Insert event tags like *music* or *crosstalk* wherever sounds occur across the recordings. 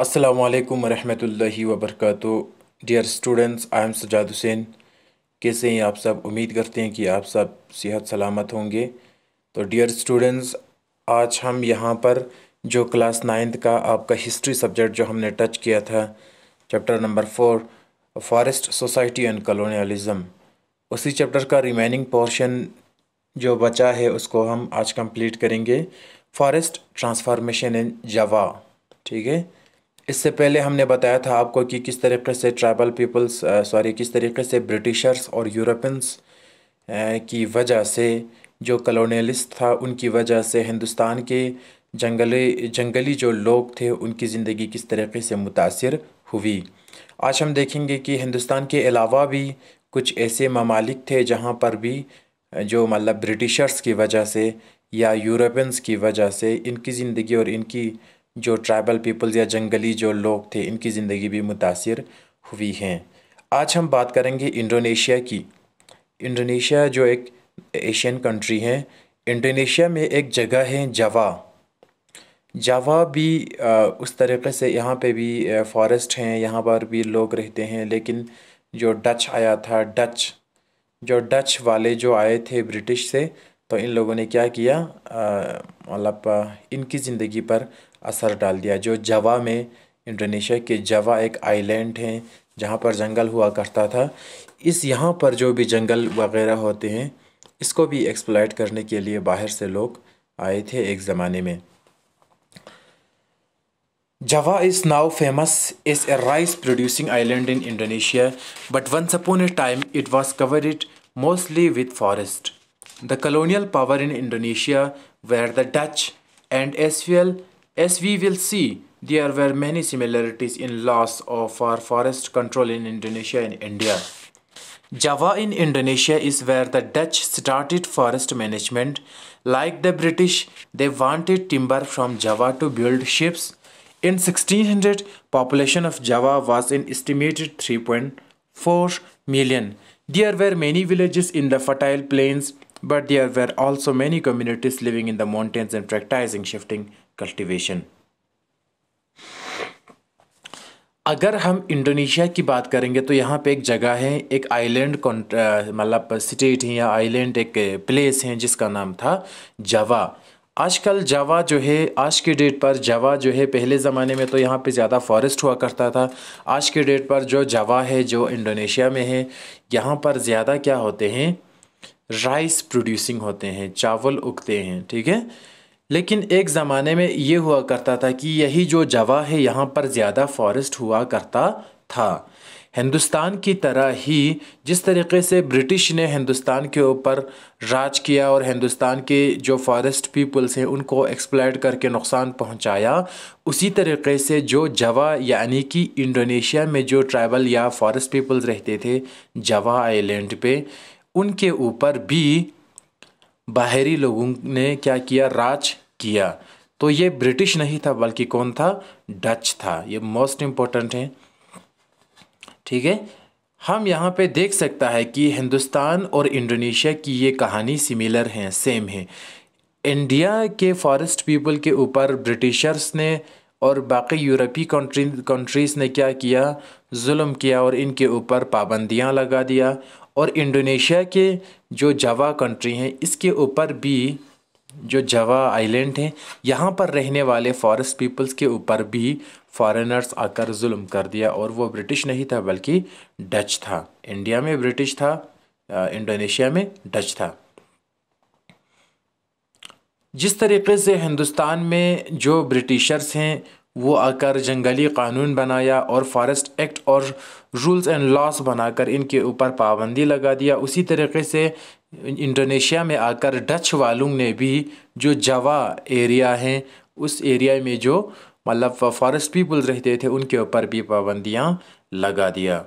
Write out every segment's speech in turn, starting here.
असलकम वरहमतुल्लि वबरक dear students I am Sajjad Hussain कैसे हैं आप सब उम्मीद करते हैं कि आप सब सेहत सलामत होंगे तो डियर स्टूडेंट्स आज हम यहाँ पर जो क्लास नाइन्थ का आपका हिस्ट्री सब्जेक्ट जो हमने टच किया था chapter number four forest society and colonialism उसी चैप्टर का रिमेनिंग पोर्शन जो बचा है उसको हम आज कम्प्लीट करेंगे फॉरेस्ट ट्रांसफार्मेशन इन जावा ठीक है इससे पहले हमने बताया था आपको कि किस तरीके से ट्राइबल पीपल्स सॉरी किस तरीके से ब्रिटिशर्स और यूरोपियंस की वजह से जो कलोनियलिस्ट था उनकी वजह से हिंदुस्तान के जंगली जंगली जो लोग थे उनकी ज़िंदगी किस तरीके से मुतासर हुई आज हम देखेंगे कि हिंदुस्तान के अलावा भी कुछ ऐसे ममालिक थे जहाँ पर भी जो मतलब ब्रिटिशर्स की वजह से या यूरोपियंस की वजह से इनकी ज़िंदगी और इनकी जो ट्राइबल पीपल्स या जंगली जो लोग थे इनकी ज़िंदगी भी मुतासर हुई हैं आज हम बात करेंगे इंडोनेशिया की इंडोनेशिया जो एक एशियन कंट्री है इंडोनेशिया में एक जगह है जावा जावा भी उस तरीके से यहाँ पे भी फॉरेस्ट हैं यहाँ पर भी लोग रहते हैं लेकिन जो डच आया था डच जो डच वाले जो आए थे ब्रिटिश से तो इन लोगों ने क्या किया मतलब इनकी ज़िंदगी पर असर डाल दिया जो जवा में इंडोनेशिया के जवा एक आइलैंड हैं जहाँ पर जंगल हुआ करता था इस यहाँ पर जो भी जंगल वगैरह होते हैं इसको भी एक्सप्लाइट करने के लिए बाहर से लोग आए थे एक ज़माने में जवा इस now famous is a rice producing island in Indonesia but once upon a time it was cover it mostly with forest the colonial power in Indonesia were the Dutch and as As we will see, there were many similarities in laws our forest control in Indonesia and India. Java in Indonesia is where the Dutch started forest management. Like the British, they wanted timber from Java to build ships. In 1600, population of Java was an estimated 3.4 million. There were many villages in the fertile plains, but there were also many communities living in the mountains and practicing shifting cultivation अगर हम Indonesia की बात करेंगे तो यहाँ पे एक जगह है एक आइलैंड मतलब स्टेट है या आइलैंड एक प्लेस है जिसका नाम था जावा आजकल जावा जो है आज के डेट पर जावा जो है पहले ज़माने में तो यहाँ पे ज़्यादा फॉरेस्ट हुआ करता था आज के डेट पर जो जावा है जो इंडोनेशिया में है यहाँ पर ज़्यादा क्या होते हैं राइस प्रोड्यूसिंग होते हैं चावल उगते हैं ठीक है लेकिन एक ज़माने में ये हुआ करता था कि यही जो जवा है यहाँ पर ज़्यादा फॉरेस्ट हुआ करता था हिंदुस्तान की तरह ही जिस तरीके से ब्रिटिश ने हिंदुस्तान के ऊपर राज किया और हिंदुस्तान के जो फॉरेस्ट पीपल्स हैं उनको एक्सप्लाइड करके नुकसान पहुंचाया उसी तरीके से जो जवा यानी कि इंडोनेशिया में जो ट्राइबल या फॉरेस्ट पीपल्स रहते थे जवा आइलैंड पे उनके ऊपर भी बाहरी लोगों ने क्या किया राज किया तो ये ब्रिटिश नहीं था बल्कि कौन था डच था ये मोस्ट इम्पोर्टेंट है ठीक है हम यहाँ पे देख सकता है कि हिंदुस्तान और इंडोनेशिया की ये कहानी सिमिलर हैं सेम है इंडिया के फॉरेस्ट पीपल के ऊपर ब्रिटिशर्स ने और बाकी यूरोपीय कंट्री कंट्रीज़ ने क्या किया जुल्म किया और इनके ऊपर पाबंदियाँ लगा दिया और इंडोनेशिया के जो जावा कंट्री हैं इसके ऊपर भी जो जावा आइलैंड हैं यहाँ पर रहने वाले फॉरेस्ट पीपल्स के ऊपर भी फॉरेनर्स आकर जुल्म कर दिया और वो ब्रिटिश नहीं था बल्कि डच था इंडिया में ब्रिटिश था इंडोनेशिया में डच था जिस तरीके से हिंदुस्तान में जो ब्रिटिशर्स हैं वो आकर जंगली कानून बनाया और फॉरेस्ट एक्ट और रूल्स एंड लॉस बनाकर इनके ऊपर पाबंदी लगा दिया उसी तरीके से इंडोनेशिया में आकर डच वालों ने भी जो जवा एरिया है उस एरिया में जो मतलब फॉरेस्ट पीपल रहते थे उनके ऊपर भी पाबंदियाँ लगा दिया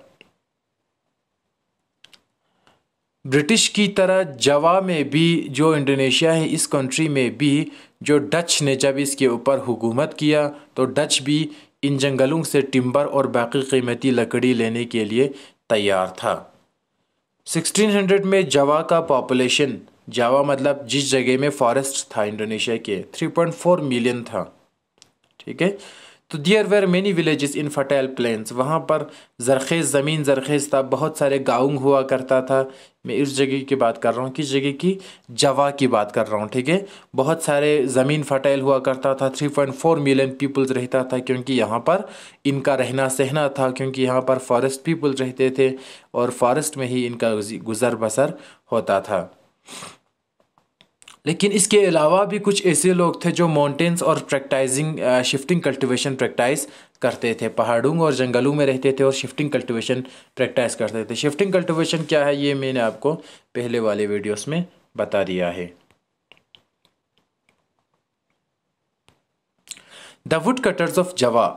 ब्रिटिश की तरह जवा में भी जो इंडोनेशिया है इस कंट्री में भी जो डच ने जब इसके ऊपर हुकूमत किया तो डच भी इन जंगलों से टिम्बर और बाकी कीमती लकड़ी लेने के लिए तैयार था 1600 में जावा का पॉपुलेशन जावा मतलब जिस जगह में फॉरेस्ट था इंडोनेशिया के 3.4 मिलियन था ठीक है तो there were many villages in fertile plains वहाँ पर जरखेज़ ज़मीन जरखेज़ था बहुत सारे गाउंग हुआ करता था मैं इस जगह की बात कर रहा हूँ किस जगह की जवा की बात कर रहा हूँ ठीक है बहुत सारे ज़मीन फर्टाइल हुआ करता था 3.4 मिलियन पीपल्स रहता था क्योंकि यहाँ पर इनका रहना सहना था क्योंकि यहाँ पर फॉरेस्ट पीपल रहते थे और फॉरेस्ट में ही इनका गुज़र बसर होता था लेकिन इसके अलावा भी कुछ ऐसे लोग थे जो माउंटेंस और प्रैक्टाइजिंग शिफ्टिंग कल्टिवेशन प्रैक्टाइस करते थे पहाड़ों और जंगलों में रहते थे और शिफ्टिंग कल्टिवेशन प्रैक्टाइस करते थे शिफ्टिंग कल्टिवेशन क्या है ये मैंने आपको पहले वाले वीडियोस में बता दिया है द वुड कटर्स ऑफ जवा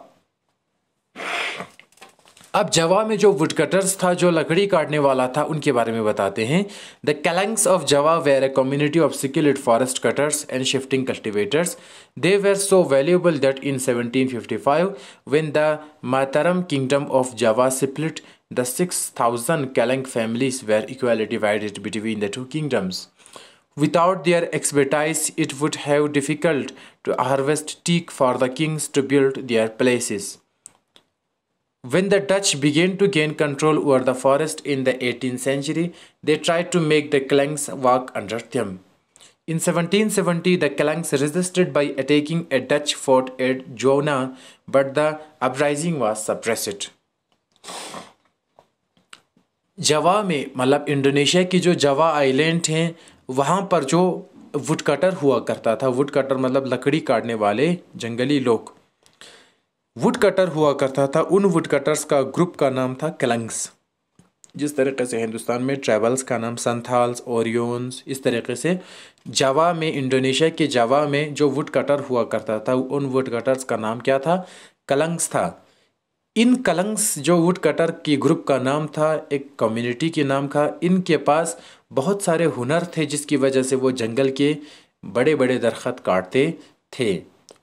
अब जवा में जो वुड कटर्स था जो लकड़ी काटने वाला था उनके बारे में बताते हैं the Kalangs of Java were a community of skilled forest cutters and shifting cultivators they were so valuable that in 1755 when the Mataram kingdom of Java split the six thousand Kalang families were equally divided between the two kingdoms Without their expertise, it would have difficult to harvest teak for the kings to build their palaces. When the Dutch began to gain control over the forest in the 18th century, they tried to make the Klangs walk under them. In 1770, the Klangs resisted by attacking a Dutch fort at Jona, but the uprising was suppressed. जवा में मतलब Indonesia की जो जवा island हैं वहाँ पर जो वुड कटर हुआ करता था वुड कटर मतलब लकड़ी काटने वाले जंगली लोग वुड कटर हुआ करता था उन वुड कटर्स का ग्रुप का नाम था कलंग्स जिस तरीके से हिंदुस्तान में ट्राइबल्स का नाम संथाल्स ओरियोन्स इस तरीके से जावा में इंडोनेशिया के जावा में जो वुड कटर हुआ करता था उन वुड कटर्स का नाम क्या था कलंग्स था इन कलंग्स जो वुड कटर की ग्रुप का नाम था एक कम्युनिटी के नाम का इनके पास बहुत सारे हुनर थे जिसकी वजह से वो जंगल के बड़े बड़े दरख्त काटते थे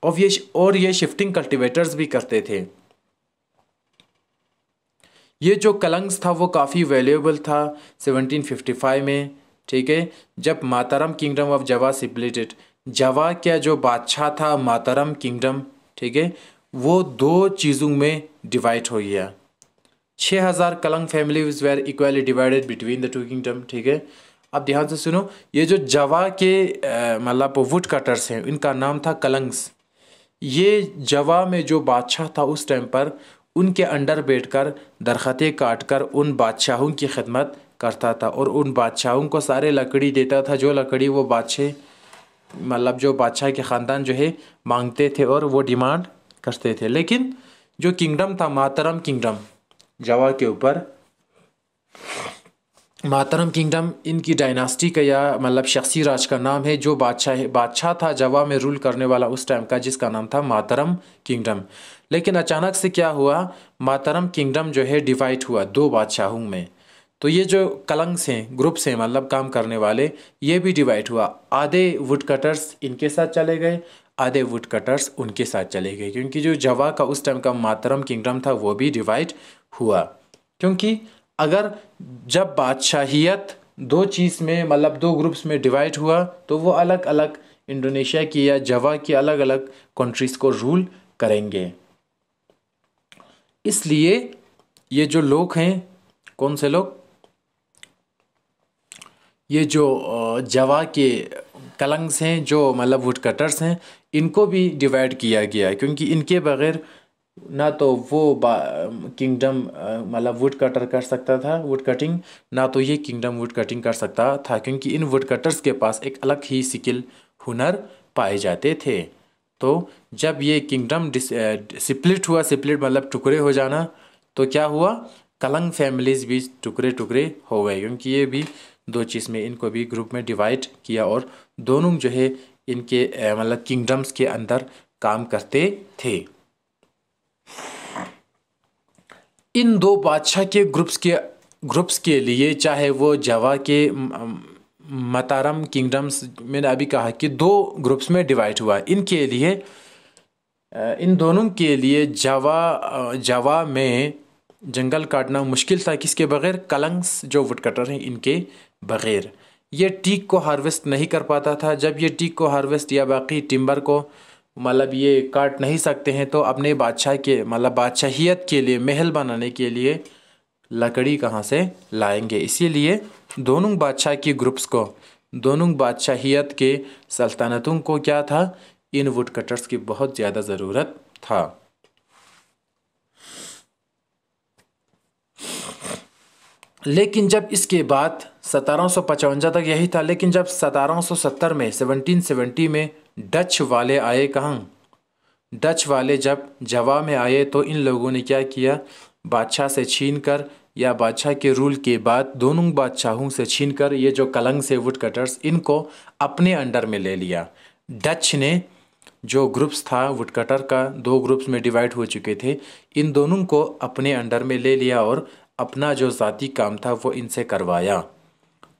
और ये और ये शिफ्टिंग कल्टीवेटर्स भी करते थे ये जो कलंग्स था वो काफ़ी वैल्यूएबल था 1755 में ठीक है जब माताराम किंगडम ऑफ जवा सिपलेटेड जवा क्या जो बादशाह था माताराम किंगडम ठीक है वो दो चीज़ों में डिवाइड हो गया छः हज़ार Kalang families were equally divided between the two kingdom ठीक है अब ध्यान से सुनो ये जो जवा के मतलब वुड कटर्स हैं इनका नाम था कलंग्स ये जवा में जो बादशाह था उस टाइम पर उनके अंडर बैठकर दरख्तें काट कर उन बादशाहों की खिदमत करता था और उन बादशाहों को सारे लकड़ी देता था जो लकड़ी वो बादशाह मतलब जो बादशाह के ख़ानदान जो है मांगते थे और वो डिमांड करते थे लेकिन जो किंगडम था मातरम किंगडम जवा के ऊपर मातरम किंगडम इनकी डायनास्टी का या मतलब शख्सी राज का नाम है जो बादशाह बादशाह था जवा में रूल करने वाला उस टाइम का जिसका नाम था मातरम किंगडम लेकिन अचानक से क्या हुआ मातरम किंगडम जो है डिवाइड हुआ दो बादशाहों में तो ये जो कलंग्स हैं ग्रुप्स हैं मतलब काम करने वाले ये भी डिवाइड हुआ आधे वुड कटर्स इनके साथ चले गए आधे वुड कटर्स उनके साथ चले गए क्योंकि जो जवा का उस टाइम का मातरम किंगडम था वो भी डिवाइड हुआ क्योंकि अगर जब बादशाहियत दो चीज़ में मतलब दो ग्रुप्स में डिवाइड हुआ तो वो अलग अलग इंडोनेशिया की या जवा की अलग अलग कंट्रीज़ को रूल करेंगे इसलिए ये जो लोग हैं कौन से लोग ये जो जवा के कलंग्स हैं जो मतलब वुड कटर्स हैं इनको भी डिवाइड किया गया है क्योंकि इनके बगैर ना तो वो किंगडम मतलब वुड कटर कर सकता था वुड कटिंग ना तो ये किंगडम वुड कटिंग कर सकता था क्योंकि इन वुड कटर्स के पास एक अलग ही स्किल हुनर पाए जाते थे तो जब ये किंगडम सिप्लिट हुआ सिप्लिट मतलब टुकड़े हो जाना तो क्या हुआ कलंग फैमिलीज भी टुकड़े टुकड़े हो गए क्योंकि ये भी दो चीज़ में इनको भी ग्रुप में डिवाइड किया और दोनों जो है इनके मतलब किंगडम्स के अंदर काम करते थे इन दो बादशाह के ग्रुप्स के ग्रुप्स के लिए चाहे वो जवा के मतारम किंगडम्स मैंने अभी कहा कि दो ग्रुप्स में डिवाइड हुआ इनके लिए इन दोनों के लिए जवा जवा में जंगल काटना मुश्किल था किसके बगैर कलंग्स जो वुड कटर हैं इनके बगैर ये टीक को हार्वेस्ट नहीं कर पाता था जब ये टीक को हार्वेस्ट या बाकी टिम्बर को मतलब ये काट नहीं सकते हैं तो अपने बादशाह के मतलब बादशाहियत के लिए महल बनाने के लिए लकड़ी कहाँ से लाएंगे इसीलिए दोनों बादशाह की ग्रुप्स को दोनों बादशाहियत के सल्तनतों को क्या था इन वुड कटर्स की बहुत ज़्यादा ज़रूरत था लेकिन जब इसके बाद सतारह तक यही था लेकिन जब सत्तर में 1770 में डच वाले आए कहाँ डच वाले जब जवा में आए तो इन लोगों ने क्या किया बादशाह से छीन कर या बादशाह के रूल के बाद दोनों बादशाहों से छीन कर ये जो कलंग से वुड कटर्स इनको अपने अंडर में ले लिया डच ने जो ग्रुप्स था वुड कटर का दो ग्रुप्स में डिवाइड हो चुके थे इन दोनों को अपने अंडर में ले लिया और अपना जो ज़ाती काम था वो इनसे करवाया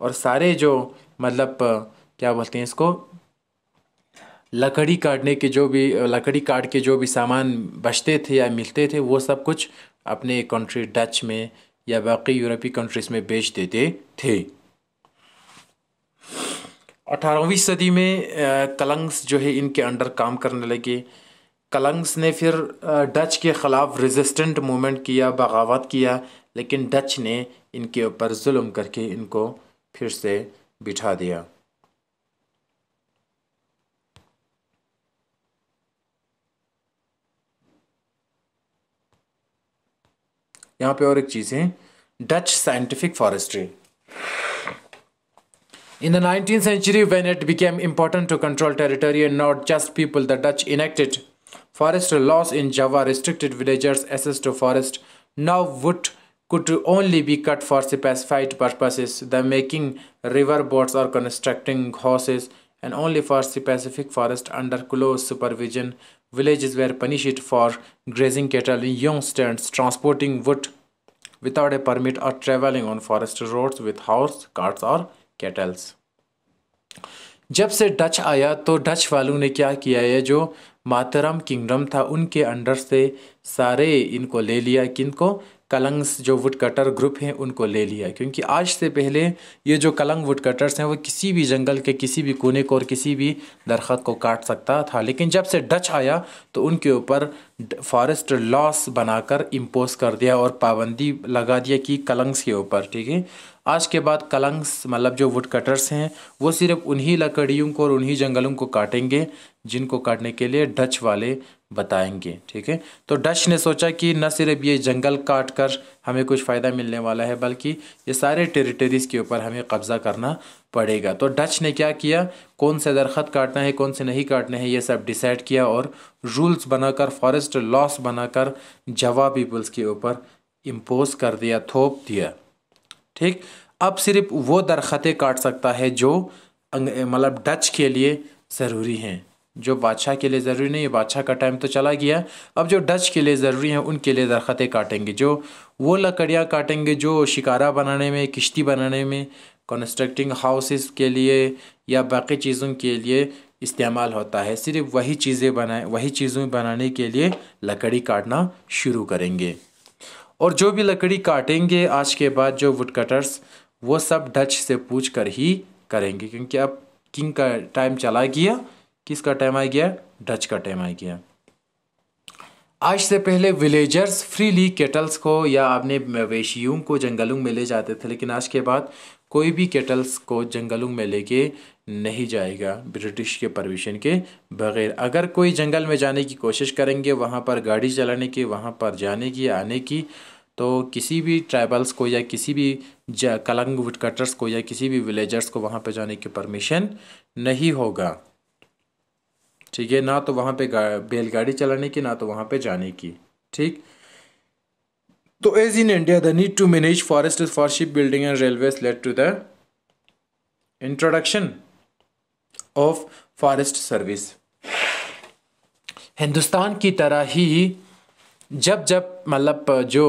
और सारे जो मतलब क्या बोलते हैं इसको लकड़ी काटने के जो भी लकड़ी काट के जो भी सामान बचते थे या मिलते थे वो सब कुछ अपने कंट्री डच में या बाकी यूरोपीय कंट्रीज़ में बेच देते थे अठारहवीं सदी में कलंग्स जो है इनके अंडर काम करने लगे कलंग्स ने फिर डच के ख़िलाफ़ रेजिस्टेंट मूवमेंट किया बगावत किया लेकिन डच ने इनके ऊपर जुल्म करके इनको फिर से बिठा दिया यहाँ पे और एक चीज़ है Dutch scientific forestry in the nineteen century when it became important to control territory and not just people the Dutch enacted forest laws in Java restricted villagers access to forest now wood could only be cut for specified purposes the making river boats और constructing houses and only for specific forest under close supervision Villages were punished for grazing cattle in young stands, transporting wood without a permit or traveling on forest roads with horse, carts और cattles जब से Dutch आया तो Dutch वालों ने क्या किया है जो मातरम किंगडम था उनके अंडर से सारे इनको ले लिया किनको कलंग्स जो वुड कटर ग्रुप हैं उनको ले लिया क्योंकि आज से पहले ये जो कलंग वुड कटर्स हैं वो किसी भी जंगल के किसी भी कोने को और किसी भी दरख्त को काट सकता था लेकिन जब से डच आया तो उनके ऊपर फॉरेस्ट लॉस बनाकर इम्पोज कर दिया और पाबंदी लगा दिया कि कलंग्स के ऊपर ठीक है आज के बाद कलंग्स मतलब जो वुड कटर्स हैं वो सिर्फ उन्हीं लकड़ियों को और उन्हीं जंगलों को काटेंगे जिनको काटने के लिए डच वाले बताएंगे ठीक है तो डच ने सोचा कि न सिर्फ ये जंगल काट कर हमें कुछ फ़ायदा मिलने वाला है बल्कि ये सारे टेरिटरीज़ के ऊपर हमें कब्ज़ा करना पड़ेगा तो डच ने क्या किया कौन से दरख्त काटना है कौन से नहीं काटने हैं ये सब डिसाइड किया और रूल्स बनाकर फॉरेस्ट लॉस बनाकर जवा पीपल्स के ऊपर इम्पोज कर दिया थोप दिया ठीक अब सिर्फ वो दरख्तें काट सकता है जो मतलब डच के लिए ज़रूरी हैं जो बादशाह के लिए ज़रूरी नहीं है बादशाह का टाइम तो चला गया अब जो डच के लिए ज़रूरी है उनके लिए दरख्तें काटेंगे जो वो लकड़ियाँ काटेंगे जो शिकारा बनाने में किश्ती बनाने में कंस्ट्रक्टिंग हाउसेस के लिए या बाकी चीज़ों के लिए इस्तेमाल होता है सिर्फ वही चीज़ें बनाए वही चीज़ें बनाने के लिए लकड़ी काटना शुरू करेंगे और जो भी लकड़ी काटेंगे आज के बाद जो वुड कटर्स वो सब डच से पूछ कर ही करेंगे क्योंकि अब किंग का टाइम चला गया किसका टाइम आ गया डच का टाइम आ गया आज से पहले विलेजर्स फ्रीली केटल्स को या अपने मवेशियों को जंगलों में ले जाते थे लेकिन आज के बाद कोई भी केटल्स को जंगलों में लेके नहीं जाएगा ब्रिटिश के परमिशन के बगैर अगर कोई जंगल में जाने की कोशिश करेंगे वहाँ पर गाड़ी चलाने की वहाँ पर जाने की आने की तो किसी भी ट्राइबल्स को या किसी भी कलंग वुड कटर्स को या किसी भी विलेजर्स को वहाँ पर जाने की परमिशन नहीं होगा ठीक है ना तो वहाँ पे बैलगाड़ी चलाने की ना तो वहाँ पे जाने की ठीक तो as in India the need to manage forest for ship building and railway led to the introduction of forest service Hindustan की तरह ही जब जब मतलब जो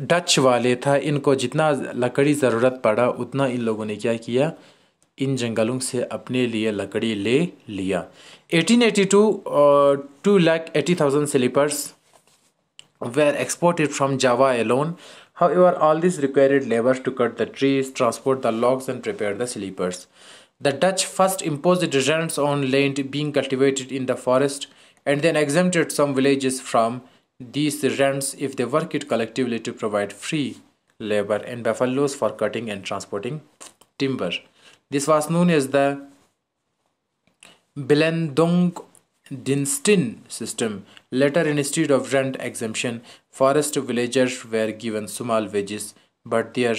डच वाले था इनको जितना लकड़ी ज़रूरत पड़ा उतना इन लोगों ने क्या किया इन जंगलों से अपने लिए लकड़ी ले लिया 1882 uh, two lakh eighty thousand sleepers were exported from Java alone. However, all this required labor to cut the trees, transport the logs, and prepare the sleepers. The Dutch first imposed rents on land being cultivated in the forest and then exempted some villages from these rents if they worked collectively to provide free labor and buffaloes for cutting and transporting timber. This was known as the Belendong Dinstin system. Later, instead of rent exemption, forest villagers were given small wages, but their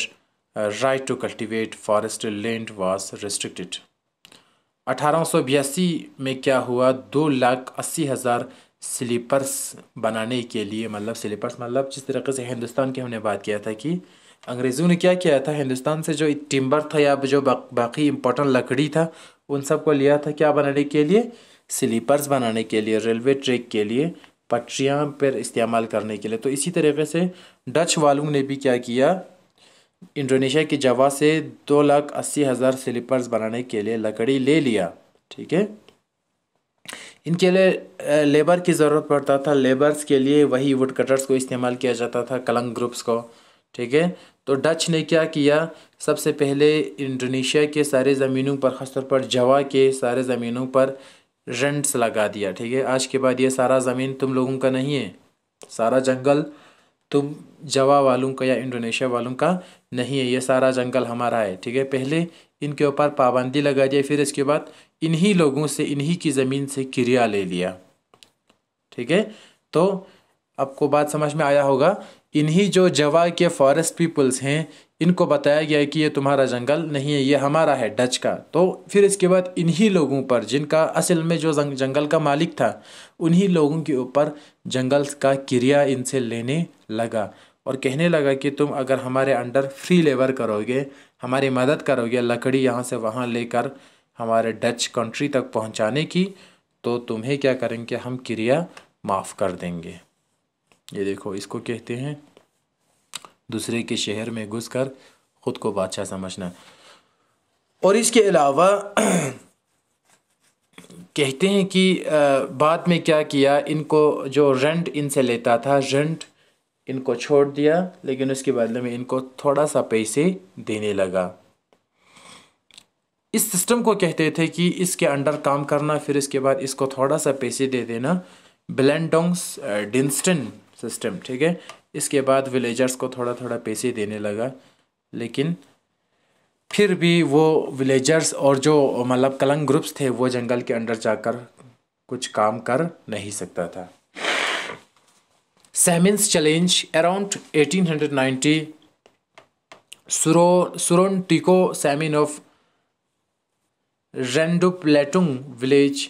uh, right to cultivate forest land was restricted. 1882 में क्या हुआ दो लाख अस्सी हज़ार slippers बनाने के लिए मतलब स्लीपर्स मतलब जिस तरीके से हिंदुस्तान की हमने बात किया था कि अंग्रेज़ों ने क्या किया था हिंदुस्तान से जो टिम्बर था या जो बा, बाकी इम्पोर्टेंट लकड़ी था उन सब को लिया था क्या बनाने के लिए स्लीपर्स बनाने के लिए रेलवे ट्रैक के लिए पटरियाँ पर इस्तेमाल करने के लिए तो इसी तरीके से डच वालों ने भी क्या किया इंडोनेशिया की जवा से दो लाख अस्सी हज़ार स्लीपर्स बनाने के लिए लकड़ी ले लिया ठीक है इनके लिए लेबर की ज़रूरत पड़ता था लेबर्स के लिए वही वुड कटर्स को इस्तेमाल किया जाता था कलंग ग्रुप्स को ठीक है तो डच ने क्या किया सबसे पहले इंडोनेशिया के सारे ज़मीनों पर ख़ासतौर पर जवा के सारे ज़मीनों पर रेंट्स लगा दिया ठीक है आज के बाद ये सारा ज़मीन तुम लोगों का नहीं है सारा जंगल तुम जवा वालों का या इंडोनेशिया वालों का नहीं है ये सारा जंगल हमारा है ठीक है पहले इनके ऊपर पाबंदी लगा दिया फिर इसके बाद इन्हीं लोगों से इन्हीं की ज़मीन से किराया ले लिया ठीक है तो आपको बात समझ में आया होगा इन्हीं जो जवा के फॉरेस्ट पीपल्स हैं इनको बताया गया कि ये तुम्हारा जंगल नहीं है ये हमारा है डच का तो फिर इसके बाद इन्हीं लोगों पर जिनका असल में जो जंगल का मालिक था उन्हीं लोगों के ऊपर जंगल का किरिया इनसे लेने लगा और कहने लगा कि तुम अगर हमारे अंडर फ्री लेबर करोगे हमारी मदद करोगे लकड़ी यहाँ से वहाँ लेकर हमारे डच कंट्री तक पहुँचाने की तो तुम्हें क्या करेंगे हम किरिया माफ़ कर देंगे ये देखो इसको कहते हैं दूसरे के शहर में घुस कर ख़ुद को बादशाह समझना और इसके अलावा *clears throat* कहते हैं कि बाद में क्या किया इनको जो रेंट इनसे लेता था रेंट इनको छोड़ दिया लेकिन उसके बदले में इनको थोड़ा सा पैसे देने लगा इस सिस्टम को कहते थे कि इसके अंडर काम करना फिर इसके बाद इसको थोड़ा सा पैसे दे देना ब्लैंडोंग्स डिंस्टन सिस्टम ठीक है इसके बाद विलेजर्स को थोड़ा थोड़ा पैसे देने लगा लेकिन फिर भी वो विलेजर्स और जो मतलब कलंग ग्रुप्स थे वो जंगल के अंदर जाकर कुछ काम कर नहीं सकता था सैमिन्स challenge around 1890 Suro Surontiko Samin of Randublatung village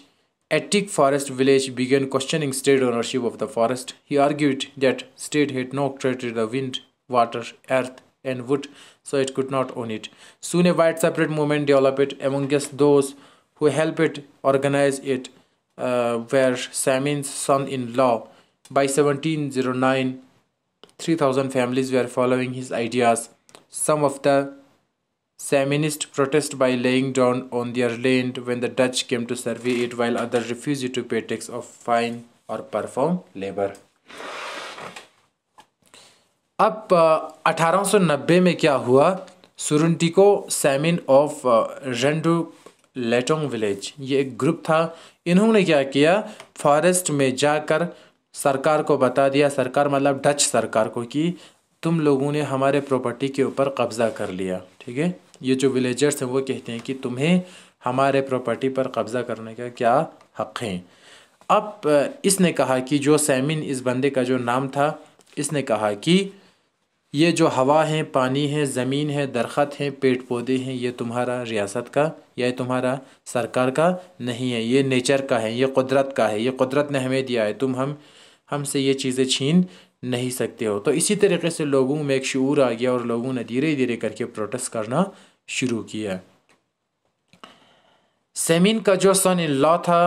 Attic Forest Village began questioning state ownership of the forest. He argued that state had no right to the wind, water, earth, and wood, so it could not own it. Soon a wide separate movement developed among just those who helped it organize it uh, were Samin's son-in-law. By 1709, 3,000 families were following his ideas. Some of the Salmonists protest by laying down on their land when the Dutch came to survey it while others refused to pay tax of fine or perform labor. अब 1890 में क्या हुआ Surontiko Samin of Randublatung village ये एक group था इन्होंने क्या किया फॉरेस्ट में जाकर सरकार को बता दिया सरकार मतलब डच सरकार को कि तुम लोगों ने हमारे प्रॉपर्टी के ऊपर कब्ज़ा कर लिया ठीक है ये जो विलेजर्स हैं वो कहते हैं कि तुम्हें हमारे प्रॉपर्टी पर कब्ज़ा करने का क्या हक़ है अब इसने कहा कि जो सैमिन इस बंदे का जो नाम था इसने कहा कि ये जो हवा है पानी है ज़मीन है दरख्त हैं पेड़ पौधे हैं ये तुम्हारा रियासत का या तुम्हारा सरकार का नहीं है ये नेचर का है ये कुदरत का है ये कुदरत ने हमें दिया है तुम हम हमसे ये चीज़ें छीन नहीं सकते हो तो इसी तरीके से लोगों में एक शूर आ गया और लोगों ने धीरे धीरे करके प्रोटेस्ट करना शुरू किया सेमिन का जो सन इन लॉ था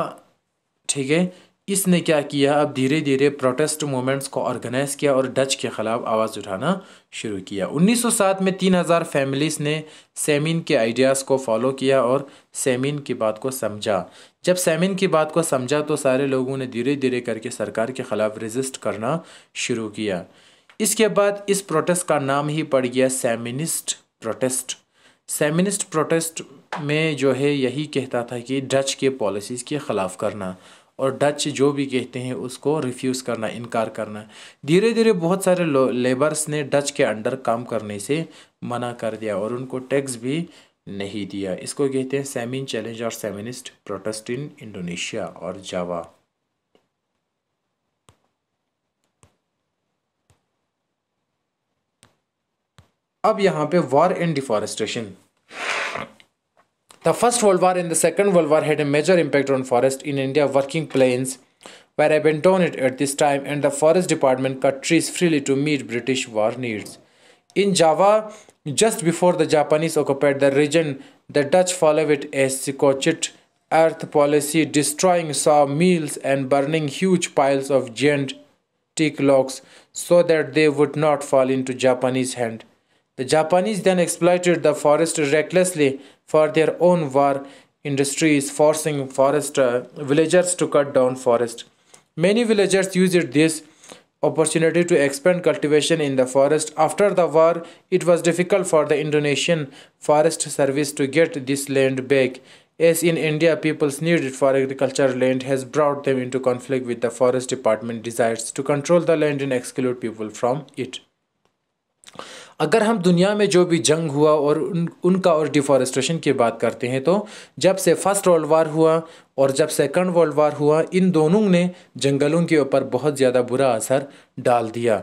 ठीक है इसने क्या किया अब धीरे धीरे प्रोटेस्ट मूवमेंट्स को ऑर्गेनाइज किया और डच के ख़िलाफ़ आवाज़ उठाना शुरू किया 1907 में 3000 फैमिलीज़ ने सेमिन के आइडियाज़ को फॉलो किया और सेमिन की बात को समझा जब सेमिन की बात को समझा तो सारे लोगों ने धीरे धीरे करके सरकार के ख़िलाफ़ रजिस्ट करना शुरू किया इसके बाद इस प्रोटेस्ट का नाम ही पड़ गया सेमिनिस्ट प्रोटेस्ट सेमिनिस्ट प्रोटेस्ट में जो है यही कहता था कि डच के पॉलिसीज़ के ख़िलाफ़ करना और डच जो भी कहते हैं उसको रिफ्यूज़ करना इनकार करना धीरे धीरे बहुत सारे लेबर्स ने डच के अंडर काम करने से मना कर दिया और उनको टैक्स भी नहीं दिया इसको कहते हैं सेमिन चैलेंज और सेमिनिस्ट प्रोटेस्ट इन इंडोनेशिया और जावा अब यहाँ पे war and deforestation The First World War and the Second World War had a major impact on forests in India working plains were abandoned at this time and the forest department cut trees freely to meet British war needs. In Java, just before the Japanese occupied the region, the Dutch followed it as Sikochit earth policy, destroying sawmills and burning huge piles of giant teak logs so that they would not fall into Japanese hand. The Japanese then exploited the forest recklessly for their own war industries forcing forest uh, villagers to cut down forest many villagers used this opportunity to expand cultivation in the forest after the war it was difficult for the indonesian forest service to get this land back as in india people's need for agricultural land has brought them into conflict with the forest department desires to control the land and exclude people from it अगर हम दुनिया में जो भी जंग हुआ और उन उनका और डिफॉरेस्टेशन की बात करते हैं तो जब से फर्स्ट वर्ल्ड वार हुआ और जब सेकंड वर्ल्ड वार हुआ इन दोनों ने जंगलों के ऊपर बहुत ज़्यादा बुरा असर डाल दिया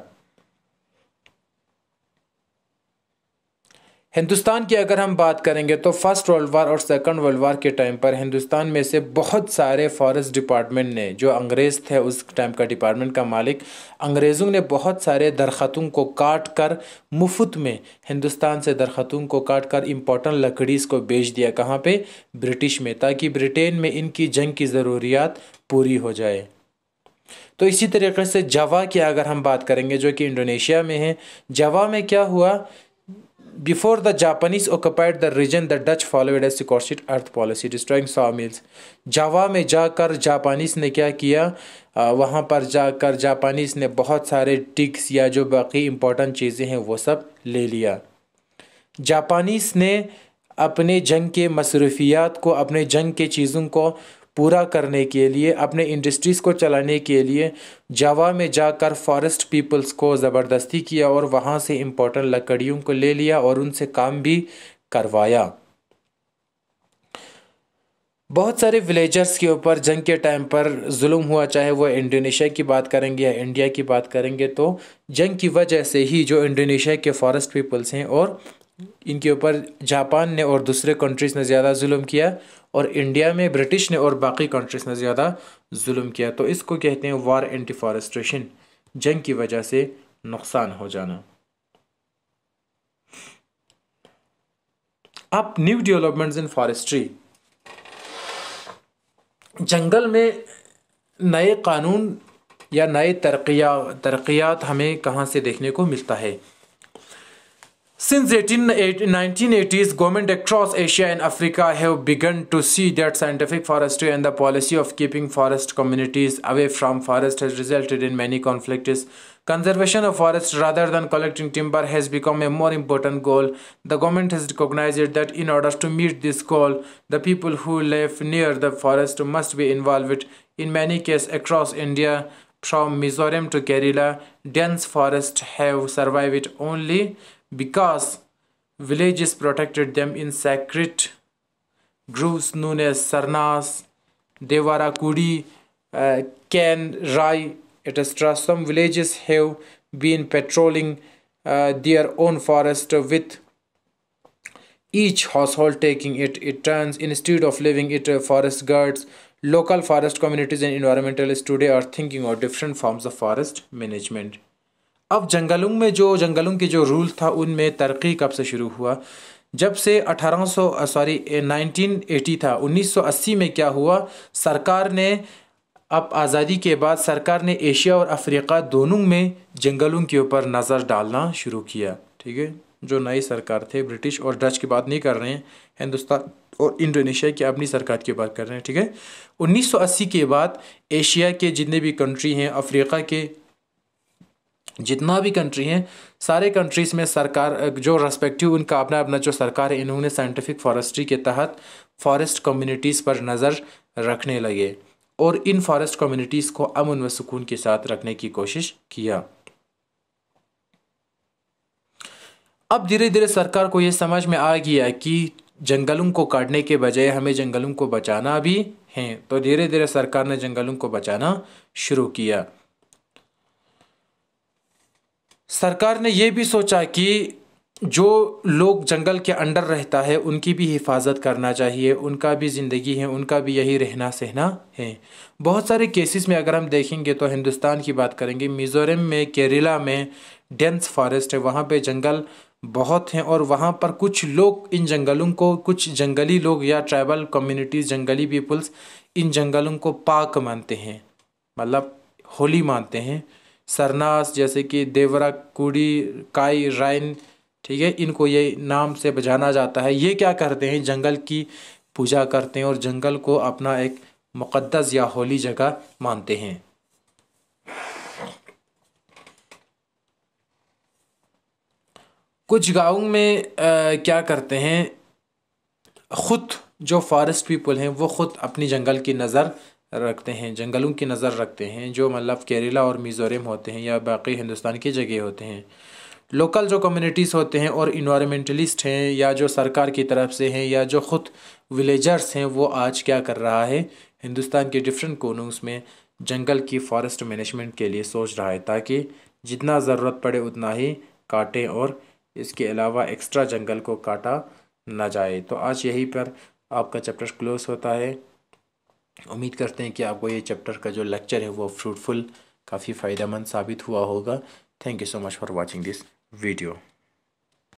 हिंदुस्तान की अगर हम बात करेंगे तो फर्स्ट वर्ल्ड वार और सेकंड वर्ल्ड वार के टाइम पर हिंदुस्तान में से बहुत सारे फॉरेस्ट डिपार्टमेंट ने जो अंग्रेज़ थे उस टाइम का डिपार्टमेंट का मालिक अंग्रेज़ों ने बहुत सारे दरख़तों को काट कर मुफ्त में हिंदुस्तान से दरख्तों को काट कर इम्पोर्टेंट लकड़ीज़ को बेच दिया कहाँ पर ब्रिटिश में ताकि ब्रिटेन में इनकी जंग की ज़रूरियात पूरी हो जाए तो इसी तरीके से जवा की अगर हम बात करेंगे जो कि इंडोनेशिया में है जवा में क्या हुआ Before the Japanese occupied the region, the Dutch followed a secretive earth policy, destroying sawmills. जावा में जाकर जापानीज ने क्या किया वहाँ पर जाकर जापानीज ने बहुत सारे टिक्स या जो बाकी इम्पोर्टेंट चीज़ें हैं वो सब ले लिया जापानीज ने अपने जंग के मसरूफियात को अपने जंग के चीज़ों को पूरा करने के लिए अपने इंडस्ट्रीज़ को चलाने के लिए जावा में जाकर फॉरेस्ट पीपल्स को ज़बरदस्ती किया और वहाँ से इम्पोर्टेंट लकड़ियों को ले लिया और उनसे काम भी करवाया बहुत सारे विलेजर्स के ऊपर जंग के टाइम पर जुल्म हुआ चाहे वो इंडोनेशिया की बात करेंगे या इंडिया की बात करेंगे तो जंग की वजह से ही जो इंडोनेशिया के फॉरेस्ट पीपल्स हैं और इनके ऊपर जापान ने और दूसरे कंट्रीज़ ने ज़्यादा जुल्म किया और इंडिया में ब्रिटिश ने और बाकी कंट्रीज ने ज़्यादा जुल्म किया तो इसको कहते हैं वार एंटी फॉरेस्ट्रेशन जंग की वजह से नुकसान हो जाना अब न्यू डेवलपमेंट्स इन फॉरेस्ट्री जंगल में नए कानून या नए तरक्या तरक्यात हमें कहाँ से देखने को मिलता है Since 1980s, government across Asia and Africa have begun to see that scientific forestry and the policy of keeping forest communities away from forest has resulted in many conflicts. Conservation of forests rather than collecting timber has become a more important goal. The government has recognized that in order to meet this goal, the people who live near the forest must be involved. In many cases across India, from Mizoram to Kerala, dense forests have survived only because villages protected them in sacred groves known as sarnas, devarakudi, uh, Ken, Rai, etc. Some villages have been patrolling uh, their own forest with each household taking it it turns instead of leaving it uh, forest guards local forest communities and environmentalists today are thinking of different forms of forest management अब जंगलुंग में जो जंगलुंग की जो rule था उनमें तरक्की कब से शुरू हुआ जब से 1800 सॉरी 1980 था 1980 में क्या हुआ सरकार ने अब आज़ादी के बाद सरकार ने एशिया और अफ्रीका दोनों में जंगलों के ऊपर नज़र डालना शुरू किया ठीक है जो नई सरकार थे ब्रिटिश और डच की बात नहीं कर रहे हैं हिंदुस्तान और इंडोनेशिया की अपनी सरकार की बात कर रहे हैं ठीक है 1980 के बाद एशिया के जितने भी कंट्री हैं अफ्रीका के जितना भी कंट्री हैं सारे कंट्रीज़ में सरकार जो रेस्पेक्टिव उनका अपना अपना जो सरकार है इन्होंने साइंटिफिक फॉरेस्ट्री के तहत फॉरेस्ट कम्युनिटीज़ पर नज़र रखने लगे और इन फॉरेस्ट कम्युनिटीज़ को अमन व सुकून के साथ रखने की कोशिश किया अब धीरे धीरे सरकार को ये समझ में आ गया कि जंगलों को काटने के बजाय हमें जंगलों को बचाना भी है तो धीरे धीरे सरकार ने जंगलों को बचाना शुरू किया सरकार ने यह भी सोचा कि जो लोग जंगल के अंडर रहता है उनकी भी हिफाजत करना चाहिए उनका भी ज़िंदगी है उनका भी यही रहना सहना है बहुत सारे केसेस में अगर हम देखेंगे तो हिंदुस्तान की बात करेंगे मिज़ोरम में केरला में डेंस फॉरेस्ट है वहाँ पे जंगल बहुत हैं और वहाँ पर कुछ लोग इन जंगलों को कुछ जंगली लोग या ट्राइबल कम्युनिटीज़ जंगली पीपल्स इन जंगलों को पाक मानते हैं मतलब होली मानते हैं सरनास जैसे कि देवरा कुड़ी काई राइन ठीक है इनको ये नाम से बजाना जाता है ये क्या करते हैं जंगल की पूजा करते हैं और जंगल को अपना एक मुक़दस या होली जगह मानते हैं कुछ गाँव में आ, क्या करते हैं खुद जो फॉरेस्ट पीपल हैं वो ख़ुद अपनी जंगल की नज़र रखते हैं जंगलों की नज़र रखते हैं जो मतलब केरला और मिज़ोरम होते हैं या बाकी हिंदुस्तान की जगह होते हैं लोकल जो कम्युनिटीज़ होते हैं और इन्वामेंटलिस्ट हैं या जो सरकार की तरफ से हैं या जो ख़ुद विलेजर्स हैं वो आज क्या कर रहा है हिंदुस्तान के डिफरेंट कोनों में जंगल की फॉरेस्ट मैनेजमेंट के लिए सोच रहा है ताकि जितना ज़रूरत पड़े उतना ही काटें और इसके अलावा एक्स्ट्रा जंगल को काटा ना जाए तो आज यहीं पर आपका चैप्टर क्लोज होता है उम्मीद करते हैं कि आपको ये चैप्टर का जो लेक्चर है वो फ्रूटफुल काफ़ी फ़ायदेमंद साबित हुआ होगा thank you so much for watching this video